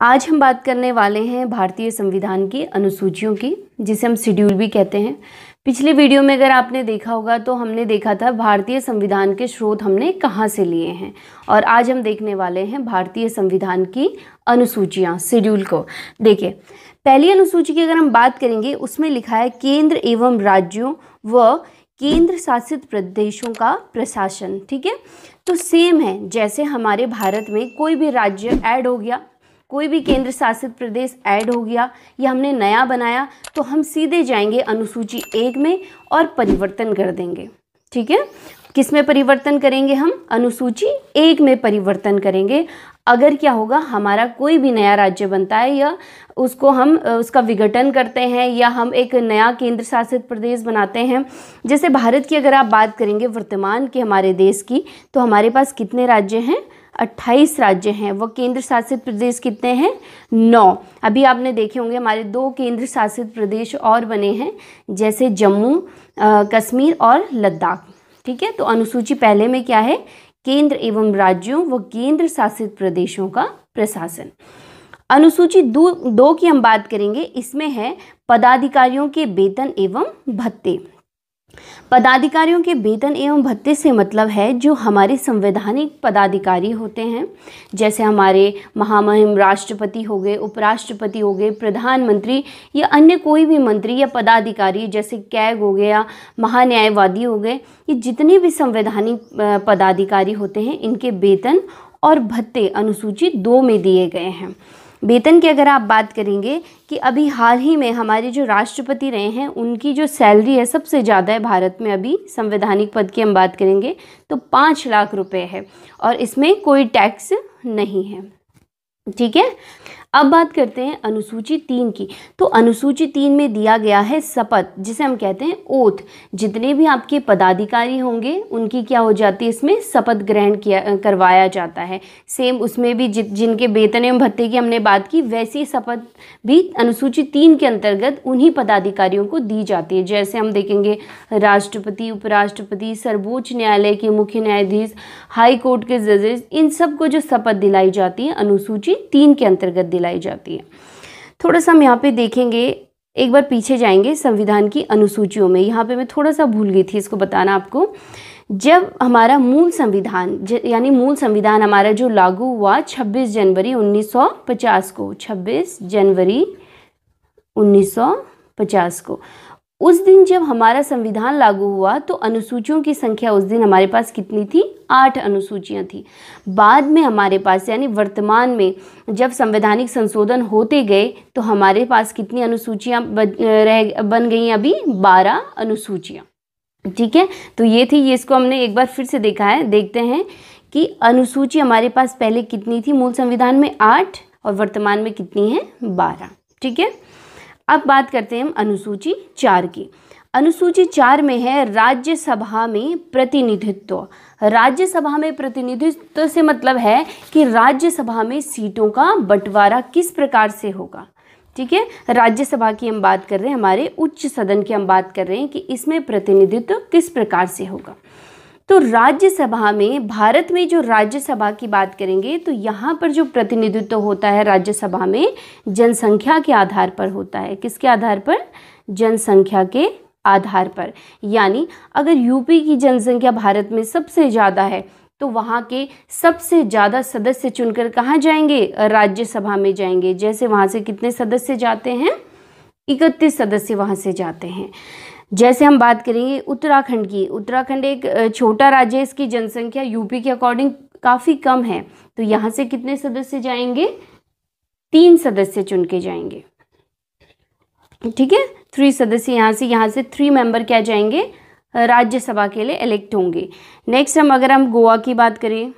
आज हम बात करने वाले हैं भारतीय संविधान की अनुसूचियों की जिसे हम शेड्यूल भी कहते हैं पिछले वीडियो में अगर आपने देखा होगा तो हमने देखा था भारतीय संविधान के स्रोत हमने कहाँ से लिए हैं और आज हम देखने वाले हैं भारतीय संविधान की अनुसूचियाँ शेड्यूल को देखिए पहली अनुसूची की अगर हम बात करेंगे उसमें लिखा है केंद्र एवं राज्यों व केंद्र शासित प्रदेशों का प्रशासन ठीक है तो सेम है जैसे हमारे भारत में कोई भी राज्य ऐड हो गया कोई भी केंद्र शासित प्रदेश ऐड हो गया या हमने नया बनाया तो हम सीधे जाएंगे अनुसूची एक में और परिवर्तन कर देंगे ठीक है किस में परिवर्तन करेंगे हम अनुसूची एक में परिवर्तन करेंगे अगर क्या होगा हमारा कोई भी नया राज्य बनता है या उसको हम उसका विघटन करते हैं या हम एक नया केंद्र शासित प्रदेश बनाते हैं जैसे भारत की अगर आप बात करेंगे वर्तमान के हमारे देश की तो हमारे पास कितने राज्य हैं अट्ठाईस राज्य हैं वह केंद्र शासित प्रदेश कितने हैं नौ अभी आपने देखे होंगे हमारे दो केंद्र शासित प्रदेश और बने हैं जैसे जम्मू कश्मीर और लद्दाख ठीक है तो अनुसूची पहले में क्या है केंद्र एवं राज्यों व केंद्र शासित प्रदेशों का प्रशासन अनुसूची दो, दो की हम बात करेंगे इसमें है पदाधिकारियों के वेतन एवं भत्ते पदाधिकारियों के वेतन एवं भत्ते से मतलब है जो हमारे संवैधानिक पदाधिकारी होते हैं जैसे हमारे महामहिम राष्ट्रपति हो गए उपराष्ट्रपति हो गए प्रधानमंत्री या अन्य कोई भी मंत्री या पदाधिकारी जैसे कैग हो गया महान्यायवादी हो गए ये जितने भी संवैधानिक पदाधिकारी होते हैं इनके वेतन और भत्ते अनुसूची दो में दिए गए हैं वेतन की अगर आप बात करेंगे कि अभी हाल ही में हमारे जो राष्ट्रपति रहे हैं उनकी जो सैलरी है सबसे ज़्यादा है भारत में अभी संवैधानिक पद की हम बात करेंगे तो पाँच लाख रुपए है और इसमें कोई टैक्स नहीं है ठीक है अब बात करते हैं अनुसूची तीन की तो अनुसूची तीन में दिया गया है शपथ जिसे हम कहते हैं ओथ जितने भी आपके पदाधिकारी होंगे उनकी क्या हो जाती है इसमें शपथ ग्रहण किया करवाया जाता है सेम उसमें भी जि, जिनके वेतन एवं भत्ते की हमने बात की वैसी शपथ भी अनुसूची तीन के अंतर्गत उन्हीं पदाधिकारियों को दी जाती है जैसे हम देखेंगे राष्ट्रपति उपराष्ट्रपति सर्वोच्च न्यायालय के मुख्य न्यायाधीश हाईकोर्ट के जजेस इन सबको जो शपथ दिलाई जाती है अनुसूची तीन के अंतर्गत दिलाई जाती है थोड़ा सा हम यहाँ पे देखेंगे एक बार पीछे जाएंगे संविधान की अनुसूचियों में यहाँ पे मैं थोड़ा सा भूल गई थी इसको बताना आपको जब हमारा मूल संविधान यानी मूल संविधान हमारा जो लागू हुआ 26 जनवरी 1950 को 26 जनवरी 1950 को उस दिन जब हमारा संविधान लागू हुआ तो अनुसूचियों की संख्या उस दिन हमारे पास कितनी थी आठ अनुसूचियां थी बाद में हमारे पास यानी वर्तमान में जब संवैधानिक संशोधन होते गए तो हमारे पास कितनी अनुसूचियां रह बन गई अभी बारह अनुसूचियां ठीक है तो ये थी ये इसको हमने एक बार फिर से देखा है देखते हैं कि अनुसूची हमारे पास पहले कितनी थी मूल संविधान में आठ और वर्तमान में कितनी है बारह ठीक है अब बात करते हैं हम अनुसूची चार की अनुसूची चार में है राज्यसभा में प्रतिनिधित्व राज्यसभा में प्रतिनिधित्व से मतलब है कि राज्यसभा में सीटों का बंटवारा किस प्रकार से होगा ठीक है राज्यसभा की हम बात कर रहे हैं हमारे उच्च सदन की हम बात कर रहे हैं कि इसमें प्रतिनिधित्व किस प्रकार से होगा तो राज्यसभा में भारत में जो राज्यसभा की बात करेंगे तो यहाँ पर जो प्रतिनिधित्व होता है राज्यसभा में जनसंख्या के आधार पर होता है किसके आधार पर जनसंख्या के आधार पर यानी अगर यूपी की जनसंख्या भारत में सबसे ज़्यादा है तो वहाँ के सबसे ज़्यादा सदस्य चुनकर कहाँ जाएंगे राज्यसभा में जाएंगे जैसे वहाँ से कितने सदस्य जाते हैं इकतीस सदस्य वहाँ से जाते हैं जैसे हम बात करेंगे उत्तराखंड की उत्तराखंड एक छोटा राज्य है इसकी जनसंख्या यूपी के अकॉर्डिंग काफ़ी कम है तो यहाँ से कितने सदस्य जाएंगे तीन सदस्य चुन के जाएंगे ठीक है थ्री सदस्य यहाँ से यहाँ से थ्री मेंबर क्या जाएंगे राज्यसभा के लिए इलेक्ट होंगे नेक्स्ट हम अगर हम गोवा की बात करें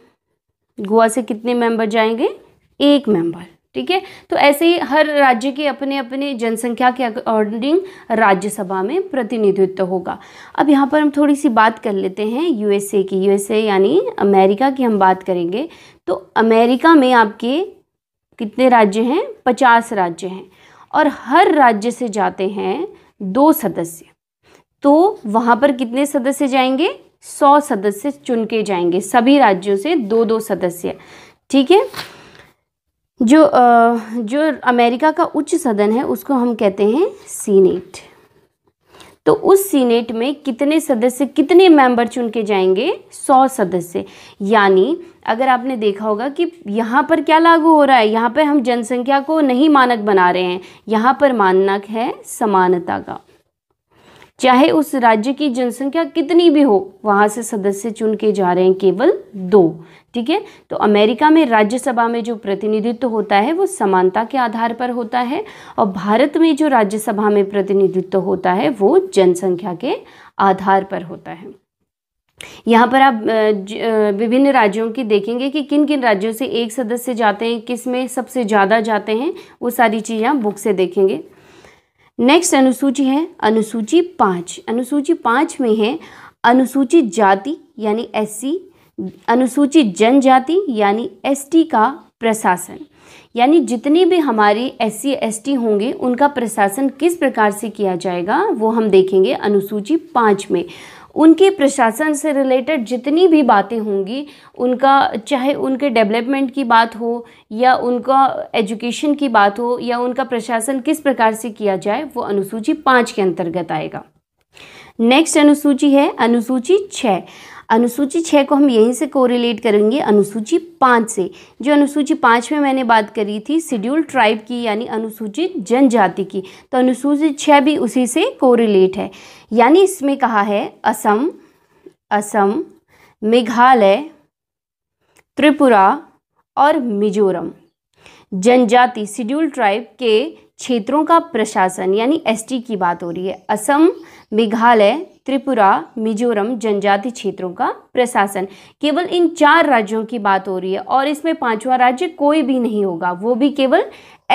गोवा से कितने मेंबर जाएंगे एक मेंबर ठीक है तो ऐसे ही हर राज्य के अपने अपने जनसंख्या के अकॉर्डिंग राज्यसभा में प्रतिनिधित्व होगा अब यहाँ पर हम थोड़ी सी बात कर लेते हैं यूएसए की यूएसए यानी अमेरिका की हम बात करेंगे तो अमेरिका में आपके कितने राज्य हैं पचास राज्य हैं और हर राज्य से जाते हैं दो सदस्य तो वहाँ पर कितने सदस्य जाएंगे सौ सदस्य चुन के जाएंगे सभी राज्यों से दो दो सदस्य ठीक है जो जो अमेरिका का उच्च सदन है उसको हम कहते हैं सीनेट तो उस सीनेट में कितने सदस्य कितने मेंबर चुन के जाएंगे सौ सदस्य यानी अगर आपने देखा होगा कि यहाँ पर क्या लागू हो रहा है यहाँ पर हम जनसंख्या को नहीं मानक बना रहे हैं यहाँ पर मानक है समानता का चाहे उस राज्य की जनसंख्या कितनी भी हो वहाँ से सदस्य चुन के जा रहे हैं केवल दो ठीक है तो अमेरिका में राज्यसभा में जो प्रतिनिधित्व होता है वो समानता के आधार पर होता है और भारत में जो राज्यसभा में प्रतिनिधित्व होता है वो जनसंख्या के आधार पर होता है यहाँ पर आप विभिन्न राज्यों की देखेंगे कि किन किन राज्यों से एक सदस्य जाते हैं किस में सबसे ज़्यादा जाते हैं वो सारी चीज़ें आप बुक से देखेंगे नेक्स्ट अनुसूची है अनुसूची पाँच अनुसूची पाँच में है अनुसूचित जाति यानी एससी अनुसूचित जनजाति यानी एसटी का प्रशासन यानी जितने भी हमारे एस सी एस टी होंगे उनका प्रशासन किस प्रकार से किया जाएगा वो हम देखेंगे अनुसूची पाँच में उनके प्रशासन से रिलेटेड जितनी भी बातें होंगी उनका चाहे उनके डेवलपमेंट की बात हो या उनका एजुकेशन की बात हो या उनका प्रशासन किस प्रकार से किया जाए वो अनुसूची पाँच के अंतर्गत आएगा नेक्स्ट अनुसूची है अनुसूची छः अनुसूची छः को हम यहीं से कोरिलेट करेंगे अनुसूची पाँच से जो अनुसूची पाँच में मैंने बात करी थी शेड्यूल ट्राइब की यानी अनुसूचित जनजाति की तो अनुसूचित छः भी उसी से कोरिलेट है यानी इसमें कहा है असम असम मेघालय त्रिपुरा और मिजोरम जनजाति शिड्यूल ट्राइब के क्षेत्रों का प्रशासन यानी एसटी की बात हो रही है असम मेघालय त्रिपुरा मिजोरम जनजाति क्षेत्रों का प्रशासन केवल इन चार राज्यों की बात हो रही है और इसमें पांचवा राज्य कोई भी नहीं होगा वो भी केवल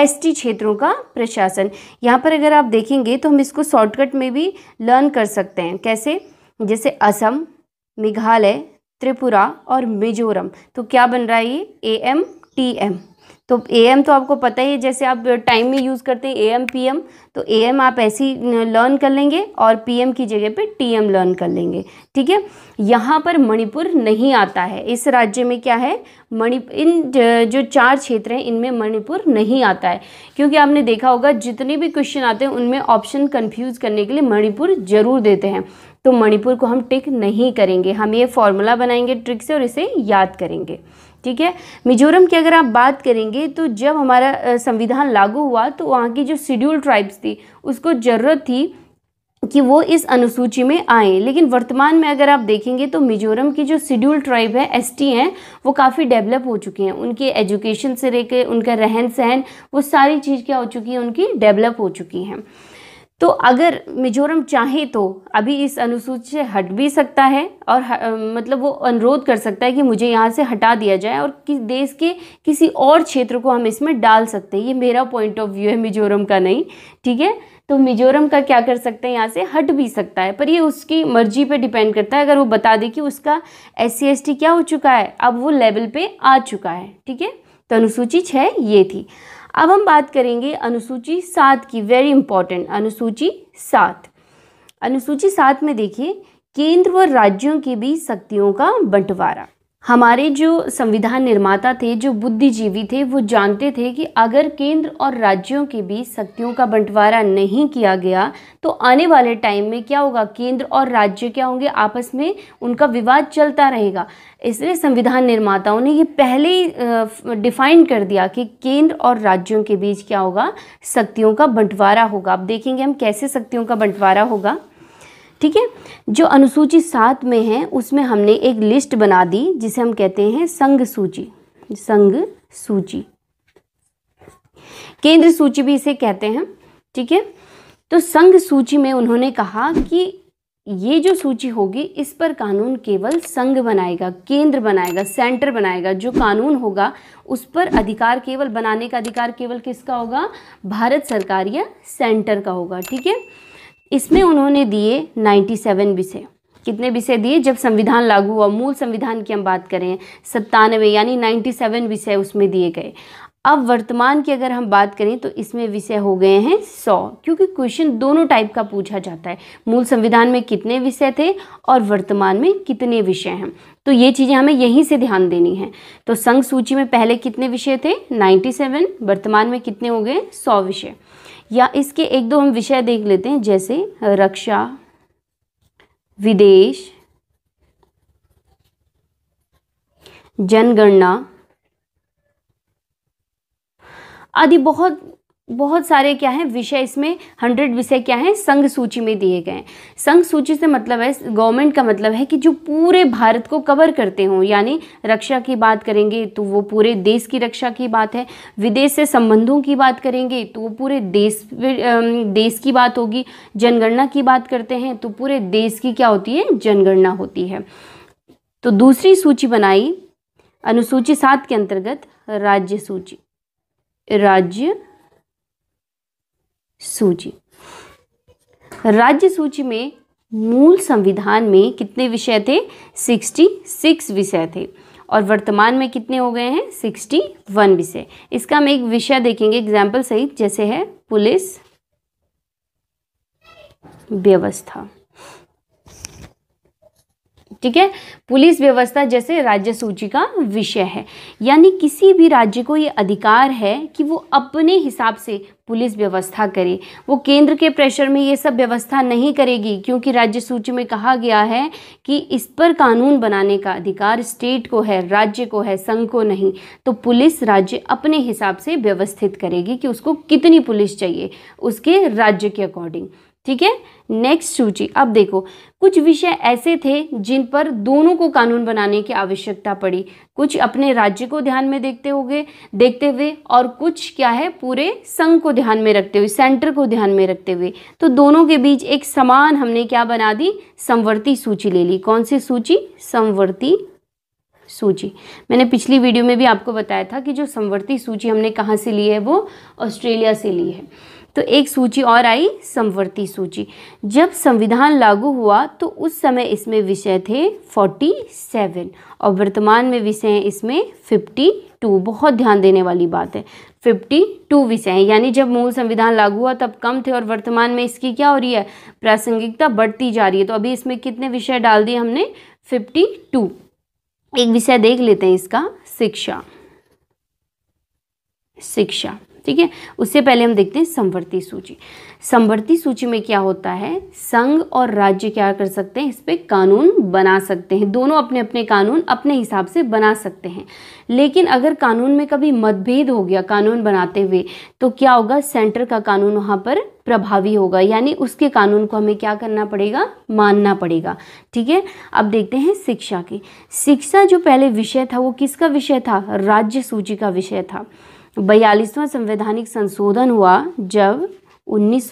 एसटी क्षेत्रों का प्रशासन यहाँ पर अगर आप देखेंगे तो हम इसको शॉर्टकट में भी लर्न कर सकते हैं कैसे जैसे असम मेघालय त्रिपुरा और मिजोरम तो क्या बन रहा है ये ए एम टी एम तो ए एम तो आपको पता ही है जैसे आप टाइम में यूज़ करते हैं ए एम पी एम तो एम आप ऐसी लर्न कर लेंगे और पी एम की जगह पे एम लर्न कर लेंगे ठीक है यहाँ पर मणिपुर नहीं आता है इस राज्य में क्या है मणि इन जो चार क्षेत्र हैं इनमें मणिपुर नहीं आता है क्योंकि आपने देखा होगा जितने भी क्वेश्चन आते हैं उनमें ऑप्शन कन्फ्यूज़ करने के लिए मणिपुर ज़रूर देते हैं तो मणिपुर को हम टिक नहीं करेंगे हम ये फॉर्मूला बनाएंगे ट्रिक से और इसे याद करेंगे ठीक है मिजोरम की अगर आप बात करेंगे तो जब हमारा संविधान लागू हुआ तो वहाँ की जो शेड्यूल ट्राइब्स थी उसको ज़रूरत थी कि वो इस अनुसूची में आए लेकिन वर्तमान में अगर आप देखेंगे तो मिजोरम की जो शेड्यूल ट्राइब है एसटी हैं वो काफ़ी डेवलप हो चुके हैं उनके एजुकेशन से लेकर उनका रहन सहन वो सारी चीज़ क्या हो चुकी है उनकी डेवलप हो चुकी हैं तो अगर मिजोरम चाहे तो अभी इस अनुसूची से हट भी सकता है और ह, मतलब वो अनुरोध कर सकता है कि मुझे यहाँ से हटा दिया जाए और किस देश के किसी और क्षेत्र को हम इसमें डाल सकते हैं ये मेरा पॉइंट ऑफ व्यू है मिजोरम का नहीं ठीक है तो मिजोरम का क्या कर सकते हैं यहाँ से हट भी सकता है पर ये उसकी मर्जी पे डिपेंड करता है अगर वो बता दे कि उसका एस सी क्या हो चुका है अब वो लेवल पे आ चुका है ठीक है तो अनुसूची छः ये थी अब हम बात करेंगे अनुसूची सात की वेरी इंपॉर्टेंट अनुसूची सात अनुसूची सात में देखिए केंद्र व राज्यों के बीच शक्तियों का बंटवारा हमारे जो संविधान निर्माता थे जो बुद्धिजीवी थे वो जानते थे कि अगर केंद्र और राज्यों के बीच शक्तियों का बंटवारा नहीं किया गया तो आने वाले टाइम में क्या होगा केंद्र और राज्य क्या होंगे आपस में उनका विवाद चलता रहेगा इसलिए संविधान निर्माताओं ने ये पहले ही डिफाइन कर दिया कि केंद्र और राज्यों के बीच क्या होगा शक्तियों का बंटवारा होगा आप देखेंगे हम कैसे शक्तियों का बंटवारा होगा ठीक है जो अनुसूची सात में है उसमें हमने एक लिस्ट बना दी जिसे हम कहते हैं संघ सूची संघ सूची केंद्र सूची भी इसे कहते हैं ठीक है तो संघ सूची में उन्होंने कहा कि ये जो सूची होगी इस पर कानून केवल संघ बनाएगा केंद्र बनाएगा सेंटर बनाएगा जो कानून होगा उस पर अधिकार केवल बनाने का अधिकार केवल किसका होगा भारत सरकार या सेंटर का होगा ठीक है इसमें उन्होंने दिए 97 विषय कितने विषय दिए जब संविधान लागू हुआ मूल संविधान की हम बात करें सत्तानवे यानी 97 विषय उसमें दिए गए अब वर्तमान की अगर हम बात करें तो इसमें विषय हो गए हैं सौ क्योंकि क्वेश्चन दोनों टाइप का पूछा जाता है मूल संविधान में कितने विषय थे और वर्तमान में कितने विषय हैं तो ये चीज़ें हमें यहीं से ध्यान देनी है तो संघ सूची में पहले कितने विषय थे 97 वर्तमान में कितने हो गए सौ विषय या इसके एक दो हम विषय देख लेते हैं जैसे रक्षा विदेश जनगणना आदि बहुत बहुत सारे क्या है विषय इसमें हंड्रेड विषय क्या हैं संघ सूची में दिए गए हैं संघ सूची से मतलब है गवर्नमेंट का मतलब है कि जो पूरे भारत को कवर करते हों यानी रक्षा की बात करेंगे तो वो पूरे देश की रक्षा की बात है विदेश से संबंधों की बात करेंगे तो वो पूरे देश देश की बात होगी जनगणना की बात करते हैं तो पूरे देश की क्या होती है जनगणना होती है तो दूसरी सूची बनाई अनुसूची सात के अंतर्गत राज्य सूची राज्य सूची राज्य सूची में मूल संविधान में कितने विषय थे 66 विषय थे और वर्तमान में कितने हो गए हैं 61 विषय इसका हम एक विषय देखेंगे एग्जाम्पल सहित जैसे है पुलिस व्यवस्था ठीक है पुलिस व्यवस्था जैसे राज्य सूची का विषय है यानी किसी भी राज्य को ये अधिकार है कि वो अपने हिसाब से पुलिस व्यवस्था करे वो केंद्र के प्रेशर में ये सब व्यवस्था नहीं करेगी क्योंकि राज्य सूची में कहा गया है कि इस पर कानून बनाने का अधिकार स्टेट को है राज्य को है संघ को नहीं तो पुलिस राज्य अपने हिसाब से व्यवस्थित करेगी कि उसको कितनी पुलिस चाहिए उसके राज्य के अकॉर्डिंग ठीक है नेक्स्ट सूची अब देखो कुछ विषय ऐसे थे जिन पर दोनों को कानून बनाने की आवश्यकता पड़ी कुछ अपने राज्य को ध्यान में देखते हो देखते हुए और कुछ क्या है पूरे संघ को ध्यान में रखते हुए सेंटर को ध्यान में रखते हुए तो दोनों के बीच एक समान हमने क्या बना दी संवर्ती सूची ले ली कौन सी सूची संवर्ती सूची मैंने पिछली वीडियो में भी आपको बताया था कि जो संवर्ती सूची हमने कहाँ से ली है वो ऑस्ट्रेलिया से ली है तो एक सूची और आई समवर्ती सूची जब संविधान लागू हुआ तो उस समय इसमें विषय थे 47 और वर्तमान में विषय हैं इसमें 52 बहुत ध्यान देने वाली बात है 52 विषय हैं यानी जब मूल संविधान लागू हुआ तब कम थे और वर्तमान में इसकी क्या हो रही है प्रासंगिकता बढ़ती जा रही है तो अभी इसमें कितने विषय डाल दिए हमने फिफ्टी एक विषय देख लेते हैं इसका शिक्षा शिक्षा ठीक है उससे पहले हम देखते हैं संवर्ती सूची संवर्ती सूची में क्या होता है संघ और राज्य क्या कर सकते हैं इस पर कानून बना सकते हैं दोनों अपने अपने कानून अपने हिसाब से बना सकते हैं लेकिन अगर कानून में कभी मतभेद हो गया कानून बनाते हुए तो क्या होगा सेंटर का कानून वहाँ पर प्रभावी होगा यानी उसके कानून को हमें क्या करना पड़ेगा मानना पड़ेगा ठीक है अब देखते हैं शिक्षा की शिक्षा जो पहले विषय था वो किसका विषय था राज्य सूची का विषय था बयालीसवां संवैधानिक संशोधन हुआ जब उन्नीस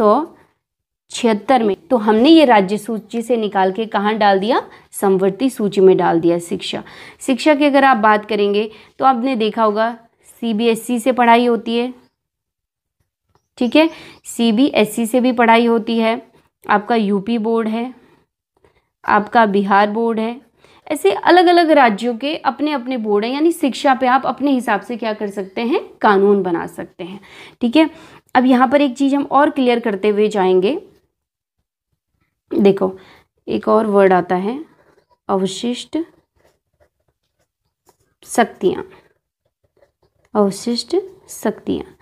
छिहत्तर में तो हमने ये राज्य सूची से निकाल के कहाँ डाल दिया संवर्ती सूची में डाल दिया शिक्षा शिक्षा की अगर आप बात करेंगे तो आपने देखा होगा सी e से पढ़ाई होती है ठीक है सी e से भी पढ़ाई होती है आपका यूपी बोर्ड है आपका बिहार बोर्ड है ऐसे अलग अलग राज्यों के अपने अपने बोर्ड हैं यानी शिक्षा पे आप अपने हिसाब से क्या कर सकते हैं कानून बना सकते हैं ठीक है अब यहाँ पर एक चीज़ हम और क्लियर करते हुए जाएंगे देखो एक और वर्ड आता है अवशिष्ट शक्तियाँ अवशिष्ट शक्तियाँ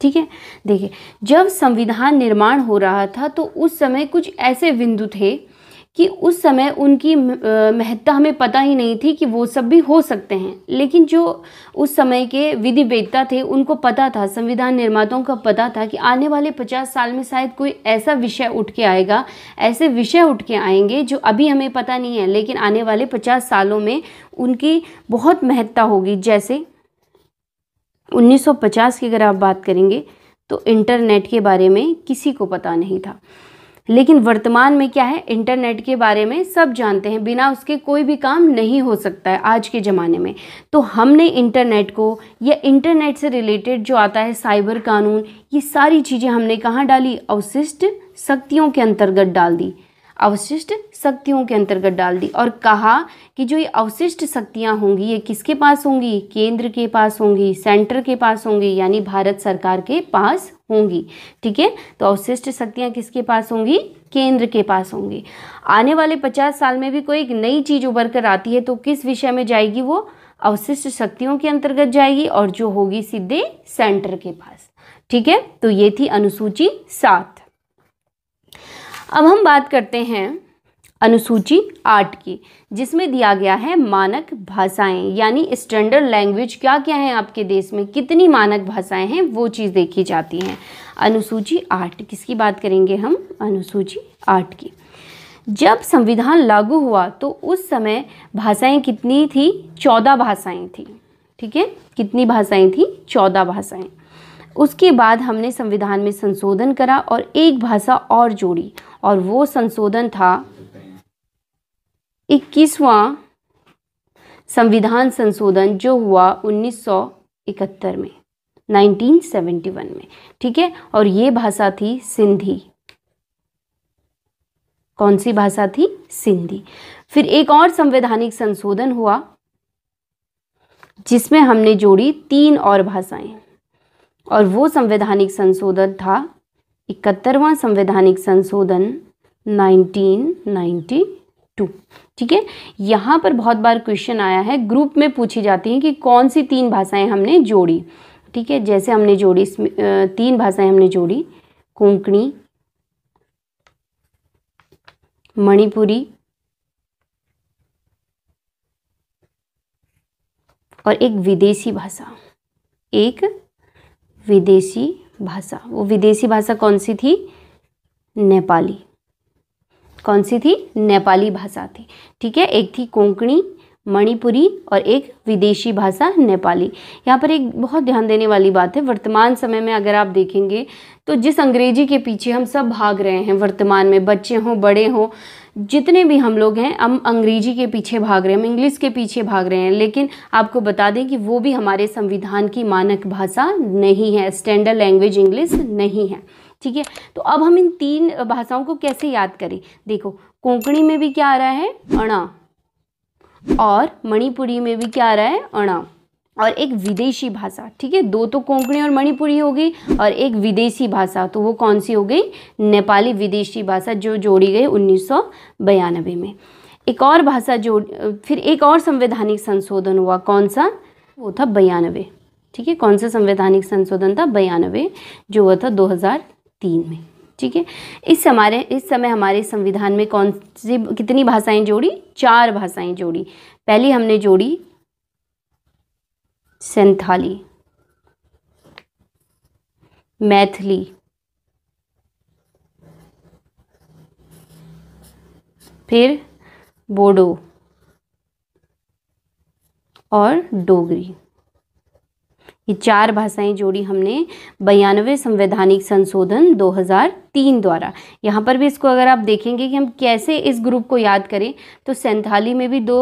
ठीक है देखिए जब संविधान निर्माण हो रहा था तो उस समय कुछ ऐसे बिंदु थे कि उस समय उनकी महत्ता हमें पता ही नहीं थी कि वो सब भी हो सकते हैं लेकिन जो उस समय के विधिवेदता थे उनको पता था संविधान निर्माताओं का पता था कि आने वाले पचास साल में शायद कोई ऐसा विषय उठ के आएगा ऐसे विषय उठ के आएंगे जो अभी हमें पता नहीं है लेकिन आने वाले पचास सालों में उनकी बहुत महत्ता होगी जैसे 1950 की अगर आप बात करेंगे तो इंटरनेट के बारे में किसी को पता नहीं था लेकिन वर्तमान में क्या है इंटरनेट के बारे में सब जानते हैं बिना उसके कोई भी काम नहीं हो सकता है आज के ज़माने में तो हमने इंटरनेट को या इंटरनेट से रिलेटेड जो आता है साइबर कानून ये सारी चीज़ें हमने कहाँ डाली अवशिष्ट शक्तियों के अंतर्गत डाल दी अवशिष्ट शक्तियों के अंतर्गत डाल दी और कहा कि जो ये अवशिष्ट शक्तियाँ होंगी ये किसके पास होंगी केंद्र के पास होंगी सेंटर के पास होंगी यानी भारत सरकार के पास होंगी ठीक है तो अवशिष्ट शक्तियाँ किसके पास होंगी केंद्र के पास होंगी आने वाले पचास साल में भी कोई एक नई चीज़ उभर कर आती है तो किस विषय में जाएगी वो अवशिष्ट शक्तियों के अंतर्गत जाएगी और जो होगी सीधे सेंटर के पास ठीक है तो ये थी अनुसूची सात अब हम बात करते हैं अनुसूची आठ की जिसमें दिया गया है मानक भाषाएं यानी स्टैंडर्ड लैंग्वेज क्या क्या है आपके देश में कितनी मानक भाषाएं हैं वो चीज़ देखी जाती हैं अनुसूची आठ किसकी बात करेंगे हम अनुसूची आठ की जब संविधान लागू हुआ तो उस समय भाषाएं कितनी थी चौदह भाषाएं थी ठीक है कितनी भाषाएं थी चौदह भाषाएं उसके बाद हमने संविधान में संशोधन करा और एक भाषा और जोड़ी और वो संशोधन था इक्कीसवां संविधान संशोधन जो हुआ 1971 में 1971 में ठीक है और ये भाषा थी सिंधी कौन सी भाषा थी सिंधी फिर एक और संवैधानिक संशोधन हुआ जिसमें हमने जोड़ी तीन और भाषाएं और वो संवैधानिक संशोधन था इकहत्तरवां संवैधानिक संशोधन 1990 टू ठीक है यहाँ पर बहुत बार क्वेश्चन आया है ग्रुप में पूछी जाती है कि कौन सी तीन भाषाएं हमने जोड़ी ठीक है जैसे हमने जोड़ी तीन भाषाएं हमने जोड़ी कोंकणी मणिपुरी और एक विदेशी भाषा एक विदेशी भाषा वो विदेशी भाषा कौन सी थी नेपाली कौन सी थी नेपाली भाषा थी ठीक है एक थी कोंकणी मणिपुरी और एक विदेशी भाषा नेपाली यहाँ पर एक बहुत ध्यान देने वाली बात है वर्तमान समय में अगर आप देखेंगे तो जिस अंग्रेजी के पीछे हम सब भाग रहे हैं वर्तमान में बच्चे हों बड़े हों जितने भी हम लोग हैं हम अंग्रेजी के पीछे भाग रहे हैं हम इंग्लिश के पीछे भाग रहे हैं लेकिन आपको बता दें कि वो भी हमारे संविधान की मानक भाषा नहीं है स्टैंडर्ड लैंग्वेज इंग्लिश नहीं है ठीक है तो अब हम इन तीन भाषाओं को कैसे याद करें देखो कोंकणी में भी क्या आ रहा है अणा और मणिपुरी में भी क्या आ रहा है अणा और एक विदेशी भाषा ठीक है दो तो कोंकणी और मणिपुरी हो गई और एक विदेशी भाषा तो वो कौन सी हो गई नेपाली विदेशी भाषा जो जोड़ी गई उन्नीस में एक और भाषा जोड़ फिर एक और संवैधानिक संशोधन हुआ कौन सा वो था बयानवे ठीक है कौन सा संवैधानिक संशोधन था बयानवे जो हुआ था तीन में ठीक है इस हमारे इस समय हमारे संविधान में कौन सी कितनी भाषाएं जोड़ी चार भाषाएं जोड़ी पहली हमने जोड़ी सेंथाली मैथिली फिर बोडो और डोगरी ये चार भाषाएं जोड़ी हमने बयानवे संवैधानिक संशोधन 2003 द्वारा यहाँ पर भी इसको अगर आप देखेंगे कि हम कैसे इस ग्रुप को याद करें तो सैंथाली में भी दो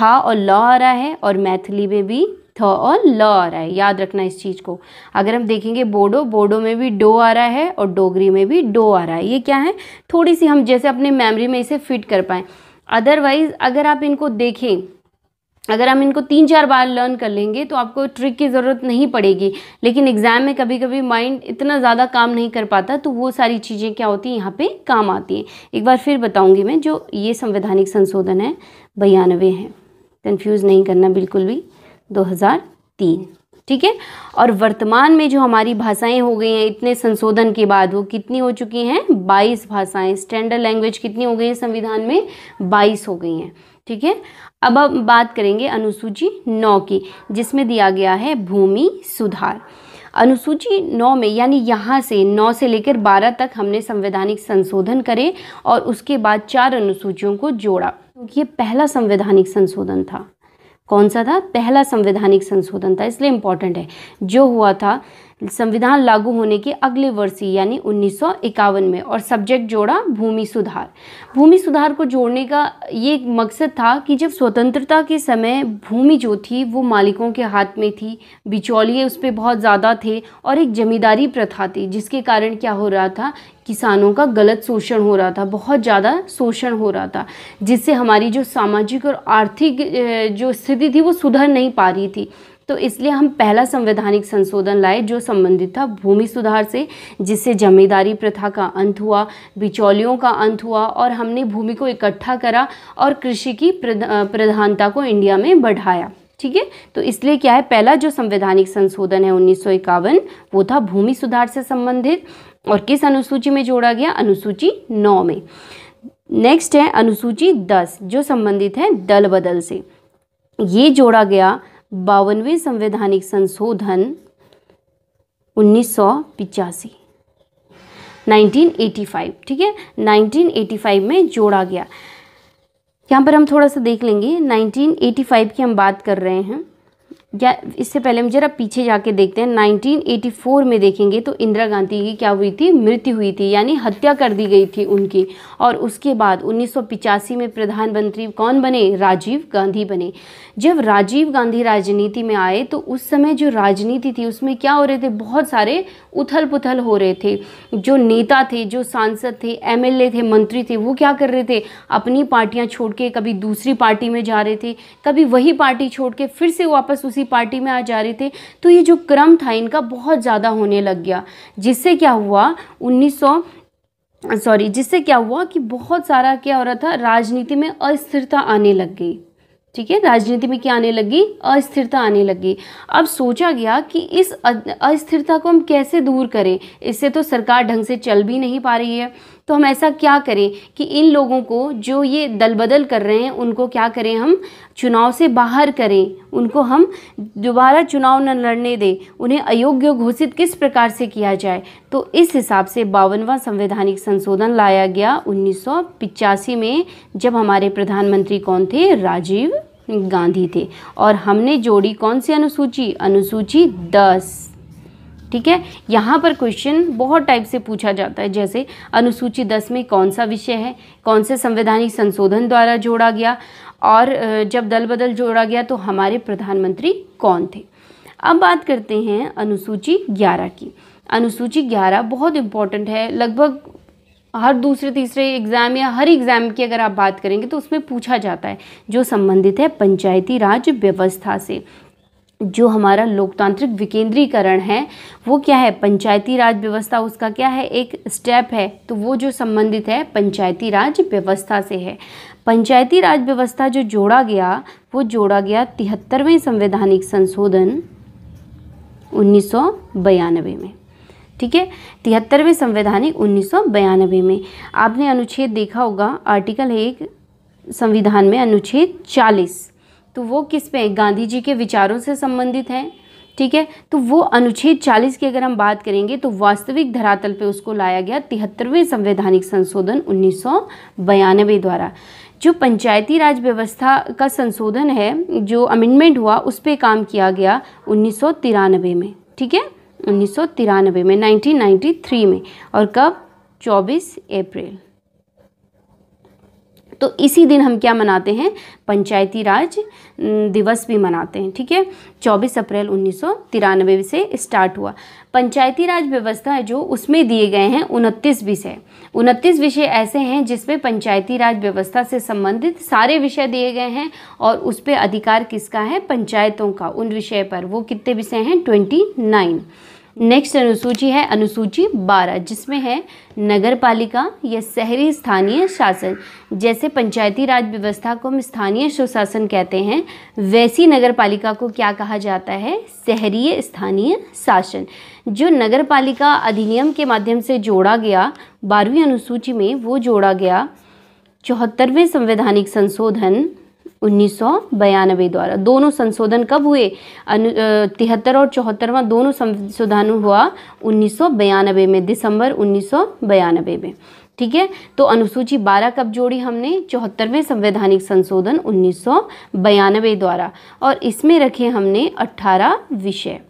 था और लॉ आ रहा है और मैथिली में भी था और लॉ आ रहा है याद रखना इस चीज़ को अगर हम देखेंगे बोडो बोडो में भी डो आ रहा है और डोगरी में भी डो आ रहा है ये क्या है थोड़ी सी हम जैसे अपने मेमोरी में इसे फिट कर पाएँ अदरवाइज़ अगर आप इनको देखें अगर हम इनको तीन चार बार लर्न कर लेंगे तो आपको ट्रिक की ज़रूरत नहीं पड़ेगी लेकिन एग्ज़ाम में कभी कभी माइंड इतना ज़्यादा काम नहीं कर पाता तो वो सारी चीज़ें क्या होती हैं यहाँ पे काम आती हैं एक बार फिर बताऊंगी मैं जो ये संवैधानिक संशोधन है बयानवे हैं कन्फ्यूज़ नहीं करना बिल्कुल भी दो ठीक है और वर्तमान में जो हमारी भाषाएं हो गई हैं इतने संशोधन के बाद वो कितनी हो चुकी हैं 22 भाषाएं स्टैंडर्ड लैंग्वेज कितनी हो गई है संविधान में 22 हो गई हैं ठीक है अब हम बात करेंगे अनुसूची नौ की जिसमें दिया गया है भूमि सुधार अनुसूची नौ में यानी यहाँ से नौ से लेकर बारह तक हमने संवैधानिक संशोधन करे और उसके बाद चार अनुसूचियों को जोड़ा क्योंकि ये पहला संवैधानिक संशोधन था कौन सा था पहला संवैधानिक संशोधन था इसलिए इम्पॉर्टेंट है जो हुआ था संविधान लागू होने के अगले वर्ष ही यानी उन्नीस में और सब्जेक्ट जोड़ा भूमि सुधार भूमि सुधार को जोड़ने का ये मकसद था कि जब स्वतंत्रता के समय भूमि जो थी वो मालिकों के हाथ में थी बिचौलिए उस पर बहुत ज़्यादा थे और एक जमींदारी प्रथा थी जिसके कारण क्या हो रहा था किसानों का गलत शोषण हो रहा था बहुत ज़्यादा शोषण हो रहा था जिससे हमारी जो सामाजिक और आर्थिक जो स्थिति थी वो सुधर नहीं पा रही थी तो इसलिए हम पहला संवैधानिक संशोधन लाए जो संबंधित था भूमि सुधार से जिससे जमींदारी प्रथा का अंत हुआ बिचौलियों का अंत हुआ और हमने भूमि को इकट्ठा करा और कृषि की प्रधानता को इंडिया में बढ़ाया ठीक है तो इसलिए क्या है पहला जो संवैधानिक संशोधन है उन्नीस वो था भूमि सुधार से संबंधित और किस अनुसूची में जोड़ा गया अनुसूची नौ में नेक्स्ट है अनुसूची दस जो संबंधित है दल बदल से ये जोड़ा गया बावनवे संवैधानिक संशोधन उन्नीस सौ पिचासी 1985 ठीक है 1985 में जोड़ा गया यहाँ पर हम थोड़ा सा देख लेंगे 1985 की हम बात कर रहे हैं या इससे पहले हम जरा पीछे जाके देखते हैं 1984 में देखेंगे तो इंदिरा गांधी की क्या हुई थी मृत्यु हुई थी यानी हत्या कर दी गई थी उनकी और उसके बाद उन्नीस में प्रधानमंत्री कौन बने राजीव गांधी बने जब राजीव गांधी राजनीति में आए तो उस समय जो राजनीति थी उसमें क्या हो रहे थे बहुत सारे उथल पुथल हो रहे थे जो नेता थे जो सांसद थे एम थे मंत्री थे वो क्या कर रहे थे अपनी पार्टियाँ छोड़ के कभी दूसरी पार्टी में जा रहे थे कभी वही पार्टी छोड़ के फिर से वापस उसी दूसरी पार्टी में आ जा रहे थे तो ये जो क्रम था इनका बहुत ज़्यादा होने लग गया जिससे क्या हुआ उन्नीस सॉरी जिससे क्या हुआ कि बहुत सारा क्या हो रहा था राजनीति में अस्थिरता आने लग गई ठीक है राजनीति में क्या आने लगी अस्थिरता आने लगी अब सोचा गया कि इस अस्थिरता को हम कैसे दूर करें इससे तो सरकार ढंग से चल भी नहीं पा रही है तो हम ऐसा क्या करें कि इन लोगों को जो ये दल बदल कर रहे हैं उनको क्या करें हम चुनाव से बाहर करें उनको हम दोबारा चुनाव न लड़ने दें उन्हें अयोग्य घोषित किस प्रकार से किया जाए तो इस हिसाब से बावनवा संवैधानिक संशोधन लाया गया उन्नीस में जब हमारे प्रधानमंत्री कौन थे राजीव गांधी थे और हमने जोड़ी कौन सी अनुसूची अनुसूची दस ठीक है यहाँ पर क्वेश्चन बहुत टाइप से पूछा जाता है जैसे अनुसूची दस में कौन सा विषय है कौन से संवैधानिक संशोधन द्वारा जोड़ा गया और जब दल बदल जोड़ा गया तो हमारे प्रधानमंत्री कौन थे अब बात करते हैं अनुसूची ग्यारह की अनुसूची ग्यारह बहुत इम्पॉर्टेंट है लगभग हर दूसरे तीसरे एग्ज़ाम या हर एग्ज़ाम की अगर आप बात करेंगे तो उसमें पूछा जाता है जो संबंधित है पंचायती राज व्यवस्था से जो हमारा लोकतांत्रिक विकेंद्रीकरण है वो क्या है पंचायती राज व्यवस्था उसका क्या है एक स्टेप है तो वो जो संबंधित है पंचायती राज व्यवस्था से है पंचायती राज व्यवस्था जो जोड़ा गया वो जोड़ा गया तिहत्तरवें संवैधानिक संशोधन उन्नीस में ठीक है तिहत्तरवें संवैधानिक उन्नीस में आपने अनुच्छेद देखा होगा आर्टिकल एक संविधान में अनुच्छेद चालीस तो वो किस पे गांधी जी के विचारों से संबंधित हैं ठीक है तो वो अनुच्छेद 40 की अगर हम बात करेंगे तो वास्तविक धरातल पे उसको लाया गया तिहत्तरवें संवैधानिक संशोधन उन्नीस द्वारा जो पंचायती राज व्यवस्था का संशोधन है जो अमेंडमेंट हुआ उस पर काम किया गया उन्नीस में ठीक है उन्नीस में 1993 में और कब 24 अप्रैल तो इसी दिन हम क्या मनाते हैं पंचायती राज दिवस भी मनाते हैं ठीक है 24 अप्रैल उन्नीस से स्टार्ट हुआ पंचायती राज व्यवस्था जो उसमें दिए गए हैं उनतीस विषय उनतीस विषय ऐसे हैं जिसमें पंचायती राज व्यवस्था से संबंधित सारे विषय दिए गए हैं और उस पर अधिकार किसका है पंचायतों का उन विषय पर वो कितने विषय हैं ट्वेंटी नाइन नेक्स्ट अनुसूची है अनुसूची बारह जिसमें है नगर पालिका या शहरी स्थानीय शासन जैसे पंचायती राज व्यवस्था को हम स्थानीय सुशासन कहते हैं वैसी नगर पालिका को क्या कहा जाता है शहरीय स्थानीय शासन जो नगर पालिका अधिनियम के माध्यम से जोड़ा गया बारहवीं अनुसूची में वो जोड़ा गया चौहत्तरवें संवैधानिक संशोधन उन्नीस द्वारा दोनों संशोधन कब हुए अनु तिहत्तर और चौहत्तरवा दोनों संशोधन हुआ उन्नीस में दिसंबर उन्नीस में ठीक है तो अनुसूची 12 कब जोड़ी हमने चौहत्तरवें संवैधानिक संशोधन उन्नीस द्वारा और इसमें रखे हमने 18 विषय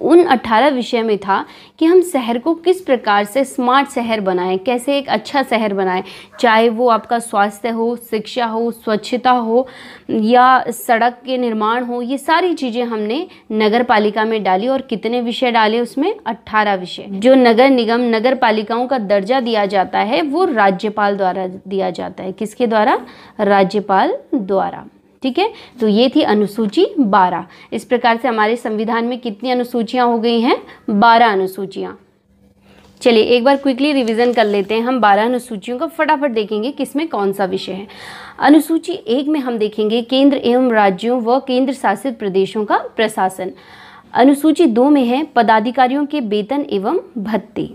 उन 18 विषय में था कि हम शहर को किस प्रकार से स्मार्ट शहर बनाएं कैसे एक अच्छा शहर बनाएं चाहे वो आपका स्वास्थ्य हो शिक्षा हो स्वच्छता हो या सड़क के निर्माण हो ये सारी चीज़ें हमने नगर पालिका में डाली और कितने विषय डाले उसमें अट्ठारह विषय जो नगर निगम नगर पालिकाओं का दर्जा दिया जाता है वो राज्यपाल द्वारा दिया जाता है किसके द्वारा राज्यपाल द्वारा ठीक है तो ये थी अनुसूची बारह इस प्रकार से हमारे संविधान में कितनी अनुसूचियाँ हो गई हैं बारह अनुसूचियाँ चलिए एक बार क्विकली रिवीजन कर लेते हैं हम बारह अनुसूचियों का फटाफट देखेंगे किसमें कौन सा विषय है अनुसूची एक में हम देखेंगे केंद्र एवं राज्यों व केंद्र शासित प्रदेशों का प्रशासन अनुसूची दो में है पदाधिकारियों के वेतन एवं भत्ते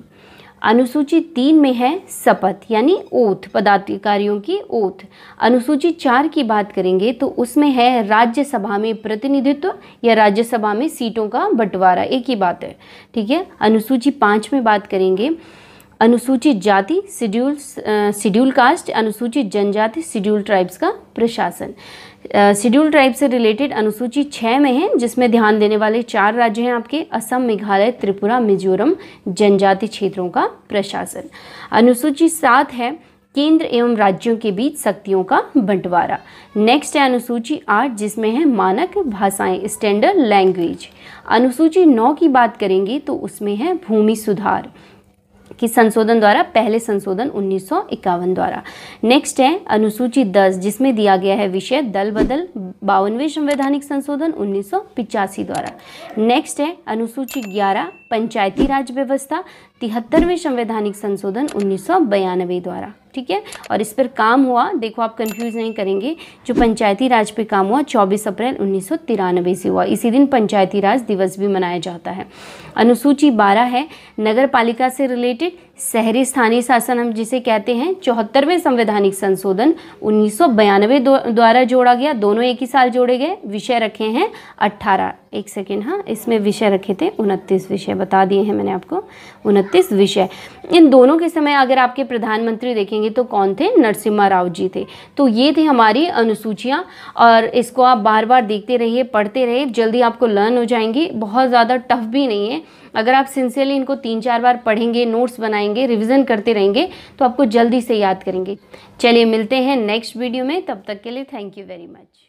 अनुसूची तीन में है शपथ यानी ओथ पदाधिकारियों की ओथ अनुसूची चार की बात करेंगे तो उसमें है राज्यसभा में प्रतिनिधित्व या राज्यसभा में सीटों का बंटवारा एक ही बात है ठीक है अनुसूची पाँच में बात करेंगे अनुसूचित जाति शिड्यूल शिड्यूल कास्ट अनुसूचित जनजाति शिड्यूल ट्राइब्स का प्रशासन शेड्यूल ट्राइब से रिलेटेड अनुसूची छः में है जिसमें ध्यान देने वाले चार राज्य हैं आपके असम मेघालय त्रिपुरा मिजोरम जनजाति क्षेत्रों का प्रशासन अनुसूची सात है केंद्र एवं राज्यों के बीच शक्तियों का बंटवारा नेक्स्ट है अनुसूची आठ जिसमें है मानक भाषाएं स्टैंडर्ड लैंग्वेज अनुसूची नौ की बात करेंगे तो उसमें है भूमि सुधार कि संशोधन द्वारा पहले संशोधन उन्नीस द्वारा नेक्स्ट है अनुसूची 10 जिसमें दिया गया है विषय दल बदल बावनवे संवैधानिक संशोधन उन्नीस द्वारा नेक्स्ट है अनुसूची 11 पंचायती राज व्यवस्था तिहत्तरवें संवैधानिक संशोधन उन्नीस द्वारा ठीक है और इस पर काम हुआ देखो आप कंफ्यूज नहीं करेंगे जो पंचायती राज पे काम हुआ 24 अप्रैल उन्नीस से हुआ इसी दिन पंचायती राज दिवस भी मनाया जाता है अनुसूची 12 है नगर पालिका से रिलेटेड शहरी स्थानीय शासन हम जिसे कहते हैं चौहत्तरवें संवैधानिक संशोधन उन्नीस सौ द्वारा जोड़ा गया दोनों एक ही साल जोड़े गए विषय रखे हैं 18 एक सेकेंड हाँ इसमें विषय रखे थे उनतीस विषय बता दिए हैं मैंने आपको उनतीस विषय इन दोनों के समय अगर आपके प्रधानमंत्री देखेंगे तो कौन थे नरसिम्हा राव जी थे तो ये थे हमारी अनुसूचियाँ और इसको आप बार बार देखते रहिए पढ़ते रहिए जल्दी आपको लर्न हो जाएंगी बहुत ज़्यादा टफ भी नहीं है अगर आप सिंसियरली इनको तीन चार बार पढ़ेंगे नोट्स बनाएंगे रिविज़न करते रहेंगे तो आपको जल्दी से याद करेंगे चलिए मिलते हैं नेक्स्ट वीडियो में तब तक के लिए थैंक यू वेरी मच